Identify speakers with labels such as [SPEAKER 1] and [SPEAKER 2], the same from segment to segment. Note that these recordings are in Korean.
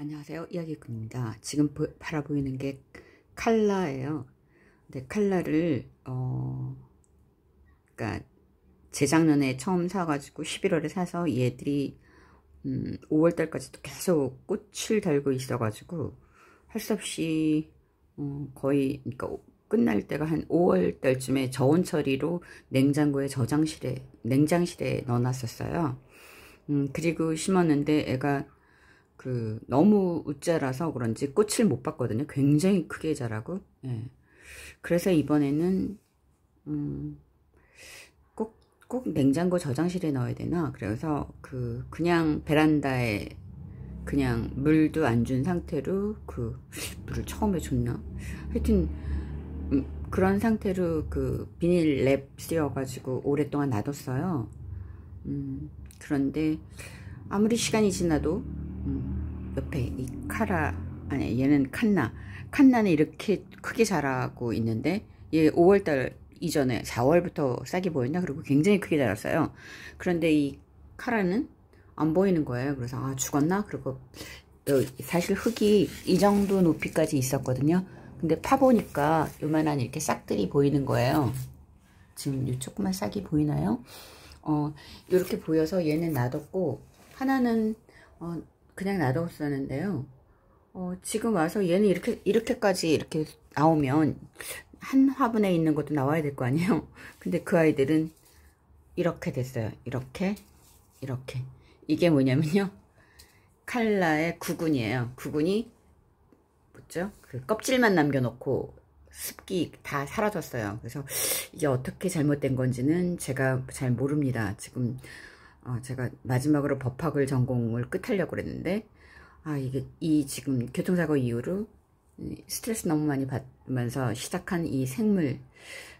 [SPEAKER 1] 안녕하세요 이야기꾼입니다 지금 보, 바라보이는 게 칼라예요 근데 칼라를 어 그니까 재작년에 처음 사가지고 11월에 사서 얘들이 음 5월달까지도 계속 꽃을 달고 있어가지고 할 수 없이 음, 거의 그러니까 끝날 때가 한 5월달쯤에 저온 처리로 냉장고에 저장실에 냉장실에 넣어놨었어요 음, 그리고 심었는데 애가 그 너무 웃자라서 그런지 꽃을 못 봤거든요. 굉장히 크게 자라고. 예. 그래서 이번에는 음, 꼭, 꼭 냉장고 저장실에 넣어야 되나? 그래서 그 그냥 베란다에 그냥 물도 안 준 상태로 그 물을 처음에 줬나? 하여튼 음, 그런 상태로 그 비닐 랩 씌워가지고 오랫동안 놔뒀어요. 음, 그런데 아무리 시간이 지나도 옆에 이 카라 아니 얘는 칸나 칸나는 이렇게 크게 자라고 있는데 얘 5월달 이전에 4월부터 싹이 보였나 그리고 굉장히 크게 자랐어요 그런데 이 카라는 안 보이는 거예요 그래서 아 죽었나 그리고 사실 흙이 이 정도 높이까지 있었거든요 근데 파보니까 요만한 이렇게 싹들이 보이는 거예요 지금 요 조그만 싹이 보이나요? 어, 이렇게 보여서 얘는 놔뒀고 하나는 어, 그냥 놔뒀었는데요. 어, 지금 와서 얘는 이렇게, 이렇게까지 이렇게 나오면 한 화분에 있는 것도 나와야 될 거 아니에요. 근데 그 아이들은 이렇게 됐어요. 이렇게, 이렇게. 이게 뭐냐면요. 칼라의 구근이에요. 구근이 뭐죠? 그 껍질만 남겨놓고 습기 다 사라졌어요. 그래서 이게 어떻게 잘못된 건지는 제가 잘 모릅니다. 지금 어, 제가 마지막으로 법학을 전공을 끝하려고 그랬는데 아 이게 이 지금 교통사고 이후로 스트레스 너무 많이 받으면서 시작한 이 생물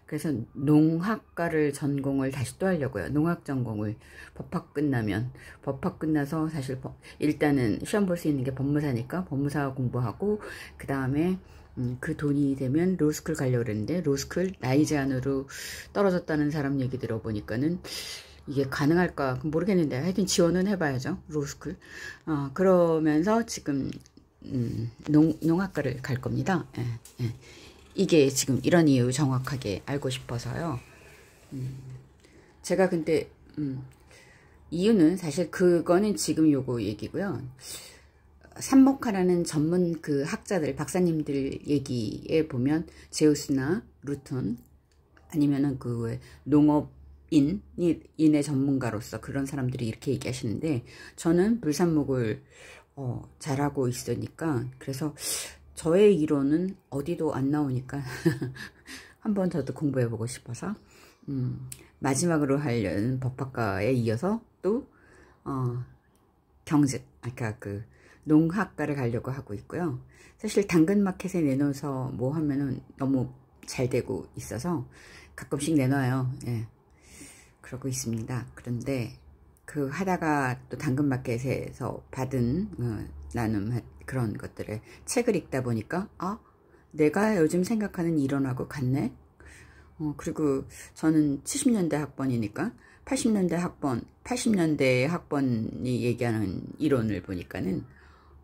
[SPEAKER 1] 그래서 농학과를 전공을 다시 또 하려고요. 농학 전공을 법학 끝나면 법학 끝나서 사실 일단은 시험 볼 수 있는 게 법무사니까 법무사 공부하고 그 다음에 음, 그 돈이 되면 로스쿨 가려고 그랬는데 로스쿨 나이 제한으로 떨어졌다는 사람 얘기 들어보니까는 이게 가능할까 모르겠는데 하여튼 지원은 해봐야죠. 로스쿨. 어, 그러면서 지금 음, 농, 농학과를 갈 겁니다. 예, 예. 이게 지금 이런 이유 정확하게 알고 싶어서요. 음, 제가 근데 음, 이유는 사실 그거는 지금 요거 얘기고요. 산목화라는 전문 그 학자들 박사님들 얘기에 보면 제우스나 루톤 아니면은 그 농업 인, 인의 전문가로서 그런 사람들이 이렇게 얘기하시는데 저는 불산목을 어, 잘하고 있으니까 그래서 저의 이론은 어디도 안 나오니까 한번 저도 공부해보고 싶어서 음, 마지막으로 하려는 법학과에 이어서 또 어, 경제, 아까 그러니까 그 농학과를 가려고 하고 있고요. 사실 당근마켓에 내놓아서 뭐 하면은 너무 잘 되고 있어서 가끔씩 내놔요. 예. 그러고 있습니다. 그런데 그 하다가 또 당근마켓에서 받은 어, 나눔 그런 것들을 책을 읽다 보니까 아 내가 요즘 생각하는 이론하고 같네. 어, 그리고 저는 70년대 학번이니까 80년대 학번, 80년대 학번이 얘기하는 이론을 보니까는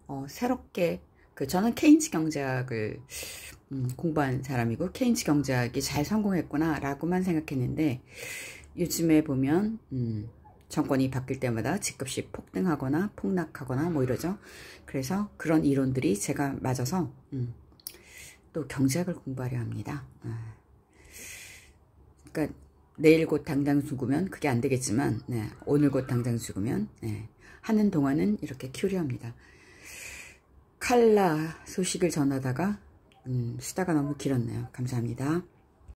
[SPEAKER 1] 어, 새롭게 그 저는 케인즈 경제학을 음, 공부한 사람이고 케인즈 경제학이 잘 성공했구나라고만 생각했는데 요즘에 보면 음, 정권이 바뀔 때마다 집값이 폭등하거나 폭락하거나 뭐 이러죠. 그래서 그런 이론들이 제가 맞아서 음, 또 경제학을 공부하려 합니다. 아. 그러니까 내일 곧 당장 죽으면 그게 안 되겠지만 네, 오늘 곧 당장 죽으면 네, 하는 동안은 이렇게 큐리합니다. 칼라 소식을 전하다가 음, 수다가 너무 길었네요. 감사합니다.